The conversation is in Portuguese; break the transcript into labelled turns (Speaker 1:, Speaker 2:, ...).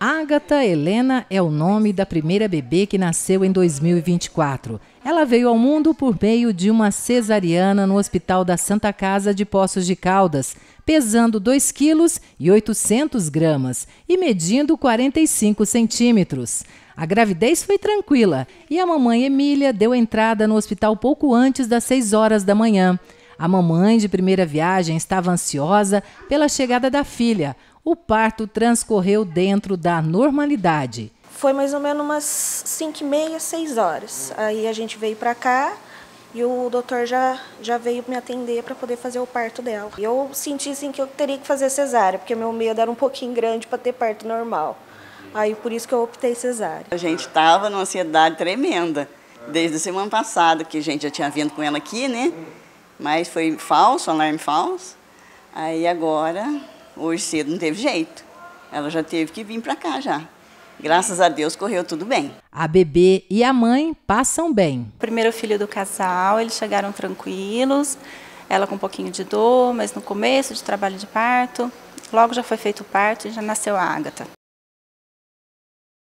Speaker 1: Ágata Helena é o nome da primeira bebê que nasceu em 2024. Ela veio ao mundo por meio de uma cesariana no Hospital da Santa Casa de Poços de Caldas, pesando 2 quilos e 800 gramas e medindo 45 centímetros. A gravidez foi tranquila e a mamãe Emília deu entrada no hospital pouco antes das 6 horas da manhã. A mamãe de primeira viagem estava ansiosa pela chegada da filha, o parto transcorreu dentro da normalidade.
Speaker 2: Foi mais ou menos umas 5 e meia, 6 horas. Aí a gente veio para cá e o doutor já, já veio me atender para poder fazer o parto dela. eu senti assim, que eu teria que fazer cesárea, porque meu medo era um pouquinho grande para ter parto normal. Aí por isso que eu optei cesárea.
Speaker 3: A gente estava numa ansiedade tremenda, desde a semana passada, que a gente já tinha vindo com ela aqui, né? Mas foi falso, alarme falso. Aí agora Hoje cedo não teve jeito. Ela já teve que
Speaker 4: vir para cá já. Graças a Deus correu tudo bem.
Speaker 1: A bebê e a mãe passam bem.
Speaker 4: Primeiro filho do casal, eles chegaram tranquilos. Ela com um pouquinho de dor,
Speaker 1: mas no começo de trabalho de parto, logo já foi feito o parto e já nasceu a Ágata.